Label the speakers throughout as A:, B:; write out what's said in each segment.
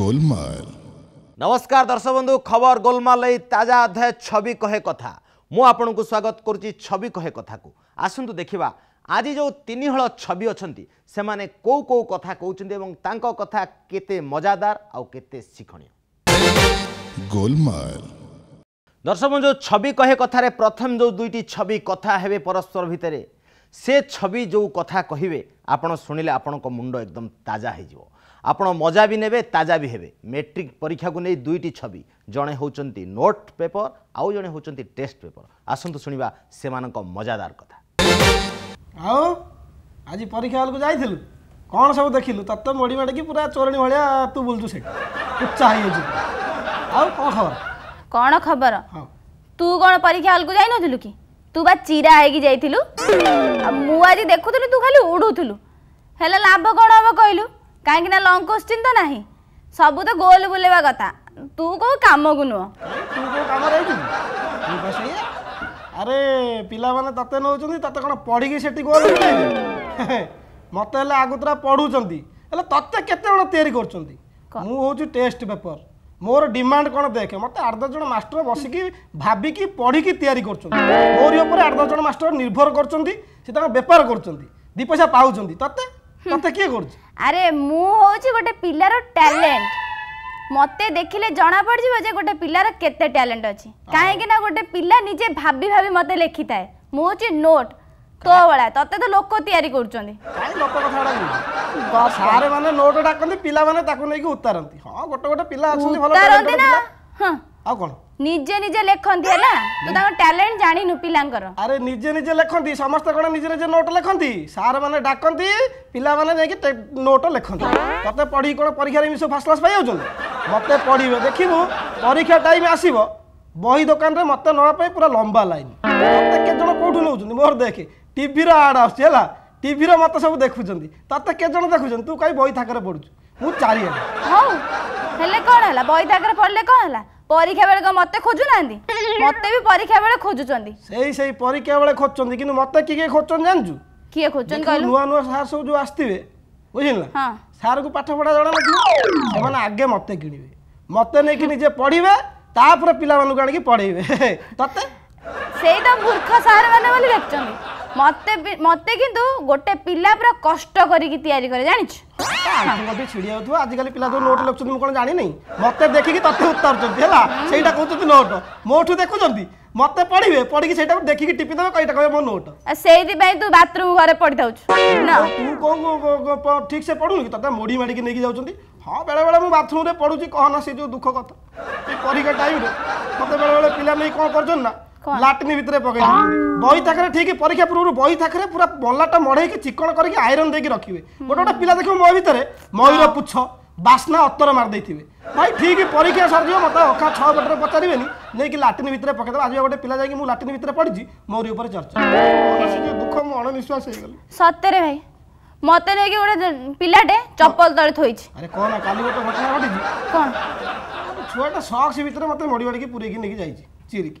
A: গোলমাল নমস্কার দর্শক বন্ধু খবর গোলমাল এই তাজা অধ্যায় ছবি কহে কথা মু আপনার স্বাগত করছি ছবি কহে কথা কু আসন্তু দেখিবা আজি যে তিনিহল ছবি অনেক সে কেউ কেউ কথা কৌন এবং তাঙ্ক কথা কেতে মজাদার আউ কেতে শিক্ষণীয়
B: গোলমাল
A: দর্শক বন্ধু ছবি কহে কথার প্রথম যে দুইটি ছবি কথা হবে পরস্পর ভিতরে সে ছবি যে কথা কহবে আপনার শুণলে আপনার মুন্ড একদম তাজা হয়ে যাব ଆପଣ ମଜା ବି ନେବେ ତାଜା ବି ହେବେ ମେଟ୍ରିକ୍ ପରୀକ୍ଷାକୁ ନେଇ ଦୁଇଟି ଛବି ଜଣେ ହେଉଛନ୍ତି ନୋଟ୍ ପେପର ଆଉ ଜଣେ ହେଉଛନ୍ତି ଟେଷ୍ଟ ପେପର ଆସନ୍ତୁ ଶୁଣିବା ସେମାନଙ୍କ ମଜାଦାର କଥା ଆଉ ଆଜି ପରୀକ୍ଷା ହଲକୁ ଯାଇଥିଲୁ
C: କ'ଣ ସବୁ ଦେଖିଲୁ ତତେ ମୋଡ଼ି ମାଡ଼ିକି ପୁରା ଚୋରଣୀ ଭଳିଆ ତୁ ବୁଲୁଛୁ ସେଠି ଉଚ୍ଚା ହେଇଯାଇଛି ଆଉ କ'ଣ ଖବର
B: କ'ଣ ଖବର ତୁ କ'ଣ ପରୀକ୍ଷା ହଲକୁ ଯାଇନଥିଲୁ କି ତୁ ବା ଚିରା ହେଇକି ଯାଇଥିଲୁ ମୁଁ ଆଜି ଦେଖୁଥିଲି ତୁ ଖାଲି ଉଡ଼ୁଥିଲୁ ହେଲେ ଲାଭ କ'ଣ ହବ କହିଲୁ କାହିଁକି ନା ଲଙ୍ଗ କୋଶ୍ଚିନ୍ ତ ନାହିଁ ସବୁ ତ ଗୋଲ ବୁଲେଇବା କଥା ତୁ କୋଉ କାମକୁ ନୁହଁ
C: ତୁ କୋଉ କାମରେ ଆଇଛୁ ଆରେ ପିଲାମାନେ ତତେ ନେଉଛନ୍ତି ତତେ କ'ଣ ପଢ଼ିକି ସେଠି ଗୋଲ ମତେ ହେଲେ ଆଗତୁରା ପଢ଼ୁଛନ୍ତି ହେଲେ ତତେ କେତେବେଳେ ତିଆରି କରୁଛନ୍ତି ମୁଁ ହେଉଛି ଟେଷ୍ଟ ପେପର ମୋର ଡିମାଣ୍ଡ କ'ଣ ଦେଖେ ମୋତେ ଆଠ ଦଶ ଜଣ ମାଷ୍ଟର ବସିକି ଭାବିକି ପଢ଼ିକି ତିଆରି କରୁଛନ୍ତି ମୋରି ଉପରେ ଆଠ ଦଶ ଜଣ ମାଷ୍ଟର ନିର୍ଭର କରୁଛନ୍ତି ସେ ତାଙ୍କ ବେପାର କରୁଛନ୍ତି ଦୁଇ ପଇସା ପାଉଛନ୍ତି ତତେ ତତେ କିଏ କରୁଛି
B: আরে মু হচ্ছে গোটে পিলার ট্যালেন্ট মতে দেখিলে জনা পড়িব যে গোটে পিলার কেতে ট্যালেন্ট অছি কাহিঁকি না গোটে পিলা নিজে ভাবি ভাবি মতে লেখি থাকে মু হচ্ছে নোট তো বেলা তোতে তো লোক তৈরি করছেন লোক কথা
C: ସାରେ ମାନେ ନୋଟ ଡାକନ୍ତି ପିଲାମାନେ ତାକୁ ନେଇକି ଉତାରନ୍ତି ହଁ ଗୋଟେ ଗୋଟେ ପିଲା ଅଛନ୍ତି ଭଲ ଆଉ କ'ଣ
B: ନିଜେ ନିଜେ ଲେଖନ୍ତି ହେଲା ତୁ ତାଙ୍କ ଟ୍ୟାଲେଣ୍ଟ ଜାଣିନୁ ପିଲାଙ୍କର ଆରେ ନିଜେ
C: ନିଜେ ଲେଖନ୍ତି ସମସ୍ତେ କ'ଣ ନିଜେ ନିଜେ ନୋଟ ଲେଖନ୍ତି ସାର୍ ମାନେ ଡାକନ୍ତି ପିଲାମାନେ ଯାଇକି ନୋଟ ଲେଖନ୍ତି ତତେ ପଢ଼ିକି କ'ଣ ପରୀକ୍ଷାରେ ଏମିତି ସବୁ ଫାର୍ଷ୍ଟ କ୍ଲାସ୍ ପାଇଯାଉଛନ୍ତି ମୋତେ ପଢ଼ିବ ଦେଖିବୁ ପରୀକ୍ଷା ଟାଇମ୍ ଆସିବ ବହି ଦୋକାନରେ ମୋତେ ନେବା ପାଇଁ ପୁରା ଲମ୍ବା ଲାଇନ୍ ମୋତେ କେତେଜଣ କେଉଁଠୁ ନେଉଛନ୍ତି ମୋର ଦେଖେ ଟିଭିର ଆଡ଼୍ ଆସୁଛି ହେଲା ଟିଭିର ମୋତେ ସବୁ ଦେଖୁଛନ୍ତି ତତେ କେତେଜଣ ଦେଖୁଛନ୍ତି ତୁ କାହିଁ ବହି ଥାକରେ ପଢ଼ୁଛୁ ମୁଁ ଚାରିଆଡ଼େ
B: ହଉ ହେଲେ କ'ଣ ହେଲା ବହି ଥାକରେ ପଢ଼ିଲେ କ'ଣ ହେଲା পরীক্ষা বেড়ে মতো খোঁজু না মতো বি পরীক্ষা বেড়ে খোঁজুচান সেই সেই পরীক্ষা বেড়ে
C: খোঁজুচান কিন্তু মতো কি কি খোঁজুচান জানিছু
B: কি খোঁজুচান কইলু নূয়া
C: নূয়া স্যার সব যে আসতিবে বুঝিলা হ্যাঁ স্যার কো পাঠ পড়া জনা নথিব সেমানে আগে মতো কিনিবে মতো নেকি নিজে পড়িবে তারপরে পিলা মানুষ আনিকি পড়াইবে ততে
B: সেই তো মূর্খ স্যার মানে বলে দেখছন্তি মতে মতে কিন্তু গোটে পিলা পুরা কষ্ট করিকি তৈরি করে জানিছ
C: মধ্যে ছিড়ি যাওয়া আজকাল পিলা তো নোট লেখুଛନ୍ତି ମୁଁ କ'ଣ ଜାଣିନି ମତେ ଦେଖିକି ତତେ ଉତାରୁଛନ୍ତି ହେଲା ସେଇଟା କହୁଛନ୍ତି ନୋଟ ମୋଠୁ ଦେଖୁଛନ୍ତି মতে পড়িবে পড়িকি সেটা দেখিকি টিপি দেবে কইটা কইবে মো নোট সেইতি পাই তু বাথরুম ঘরে পড়ি থাউছ না তু কো ঠিক সে পড়ুনি কি ততে মোড়ি মাড়ি কি নেকি যাউছন্তি হ্যাঁ বেলে বেলে মু বাথরুম রে পড়ুছি কহনা সে যে দুঃখ কথা পরীক্ষা টাইম রে মতে বেলে বেলে পিলা নেই কোন করছন না ଲାଟିନ୍ ଭିତରେ ପକେଇଥାନ୍ତି ବହି ଥାକରେ ଠିକ ପରୀକ୍ଷା ପୂର୍ବରୁ ବହି ଥାକରେ ପୁରା ବଲାଟା ମଢ଼େଇକି ଚିକଣ କରିକି ଆଇରନ୍ ଦେଇକି ରଖିବେ ଗୋଟେ ଗୋଟେ ପିଲା ଦେଖିବ ମୋ ଭିତରେ ମୟୂର ପୁଚ୍ଛ ବାସ୍ନା ଅତର ମାରିଦେଇଥିବେ ଭାଇ ଠିକ ପରୀକ୍ଷା ସରିଯିବ ମୋତେ ଅଖା ଛଅ ପଟରେ ପଚାରିବେନି ନେଇକି ଲାଟିନ୍ ଭିତରେ ପକେଇଦେବ ଆଜି ଗୋଟେ ପିଲା ଯାଇକି ମୁଁ ଲାଟିନ୍ ଭିତରେ ପଡ଼ିଛି ମୋରି ଉପରେ ଚର୍ଚ୍ଚା
B: ଦୁଃଖ ମୁଁ ଅଣନିଶ୍ୱାସ ହେଇଗଲି ସତରେ ଭାଇ ମତେ ନେଇକି ଗୋଟେ ପିଲାଟେ ଚପଲ ତଳେ ଥୋଇଛି
C: ଆରେ କଣ କାଲି ଗୋଟେ ଘଟଣା ଘଟିଛି କଣ ଛୁଆଟା ସକ୍ସ ଭିତରେ ମତେ ମଡ଼ି ମଡ଼ିକି ପୁରେଇକି ନେଇକି ଯାଇଛି ଚିରିକି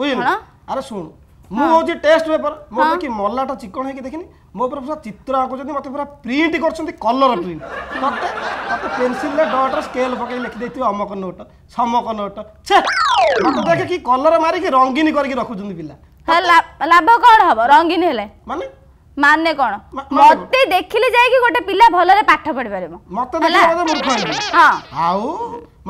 C: ବୁଝିଲୁ ଆରେ ଶୁଣୁ ମୁଁ ହଉଛି ଟେଷ୍ଟ ପେପର ମୋ ଦେଖି ମଲାଟା ଚିକଣ ହେଇକି ଦେଖିନି ମୋ ଉପରେ ପୁରା ଚିତ୍ର ଆଙ୍କୁଛନ୍ତି ମୋତେ ପୁରା ପ୍ରିଣ୍ଟ କରୁଛନ୍ତି କଲର ପ୍ରିଣ୍ଟ ମୋତେ ମୋତେ ପେନସିଲରେ ଡଟ୍ର ସ୍କେଲ୍ ପକେଇ ଲେଖିଦେଇଥିବେ ଅମକ ନୋଟ ସମକ ନୋଟ ଛେ
B: ମୋତେ ଦେଖେ କି କଲର ମାରିକି ରଙ୍ଗୀନ କରିକି ରଖୁଛନ୍ତି ପିଲା ଲାଭ କ'ଣ ହବ ରଙ୍ଗୀନ ହେଲେ ମାନେ ମାନେ କଣ ମତେ ଦେଖିଲେ ଯାଇକି ଗୋଟେ ପିଲା ଭଲରେ ପାଠ ପଢି ପାରିବ ମତେ ଆଉ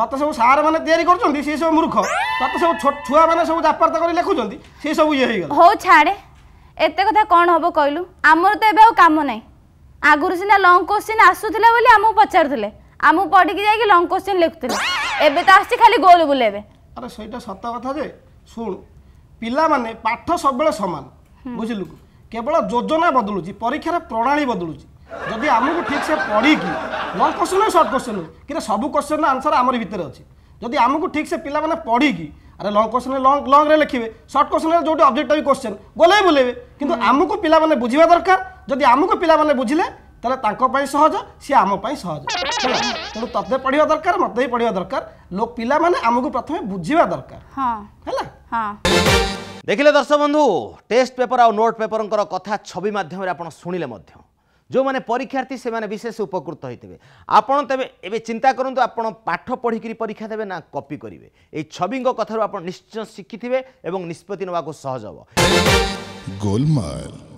B: ମତେ ସବୁ ସାର୍ ମାନେ ତିଆରି କରୁଛନ୍ତି ସେ ସବୁ
C: ମୂର୍ଖ ତତେ ସବୁ ଛୁଆ ମାନେ ସବୁ ଜାପାର୍ତା କରି ଲେଖୁଛନ୍ତି ସେ ସବୁ ଇଏ ହେଇଗଲା
B: ହଉ ଛାଡେ ଏତେ କଥା କଣ ହବ କହିଲୁ ଆମର ତ ଏବେ ଆଉ କାମ ନାହିଁ ଆଗରୁ ସିନା ଲଙ୍ଗ କୋଶ୍ଚିନ୍ ଆସୁଥିଲା ବୋଲି ଆମକୁ ପଚାରୁଥିଲେ ଆମକୁ ପଢିକି ଯାଇକି ଲଙ୍ଗ କୋଶ୍ଚିନ୍ ଲେଖୁଥିଲେ ଏବେ ତ ଆସିଛି ଖାଲି ଗୋଲ ବୁଲେଇବେ
C: ଆରେ ସେଇଟା ସତ କଥା ଯେ ଶୁଣ ପିଲାମାନେ ପାଠ ସବୁବେଳେ ସମାନ ବୁଝିଲୁ কেবল যোজনা বদলুচি পরীক্ষার প্রণালী বদলুচি যদি আমি ঠিক সে পড়িকি লং কোশ্চেন হো সর্ট কোশ্চেন হো কিন্তু সব কোশ্চেন আনসার আমার ভিতরে অছি যদি আমি ঠিক সে পিলা মানে পড়িকি আরে লং কোশ্চেন লং লংরে লিখবে সর্ট কোশ্চেন যেটি অবজেক্টিভ কোশ্চেন গোলাই বুলেবে কিন্তু আমি পিলা মানে বুঝবা দরকার যদি আমি পিলা মানে বুঝলে তাহলে তাঁপাই সহজ সি আমি সহজ ହେଲା ତେଣୁ পড়া দরকার মতো পড়া দরকার ପଢିବା ଦରକାର ପିଲାମାନେ ଆମକୁ ପ୍ରଥମେ ବୁଝିବା
A: ଦରକାର ହେଲା ହଁ ଦେଖିଲେ ଦର୍ଶକ ବନ୍ଧୁ ଟେଷ୍ଟ ପେପର ଆଉ ନୋଟ୍ ପେପରଙ୍କର କଥା ଛବି ମାଧ୍ୟମରେ ଆପଣ ଶୁଣିଲେ ମଧ୍ୟ ଯେଉଁମାନେ ପରୀକ୍ଷାର୍ଥୀ ସେମାନେ ବିଶେଷ ଉପକୃତ ହୋଇଥିବେ ଆପଣ ତେବେ ଏବେ ଚିନ୍ତା କରନ୍ତୁ ଆପଣ ପାଠ ପଢ଼ିକରି ପରୀକ୍ଷା ଦେବେ ନା କପି କରିବେ ଏଇ ଛବିଙ୍କ କଥାରୁ ଆପଣ ନିଶ୍ଚୟ ଶିଖିଥିବେ ଏବଂ ନିଷ୍ପତ୍ତି ନେବାକୁ ସହଜ ହେବ
B: ଗୋଲମାଲ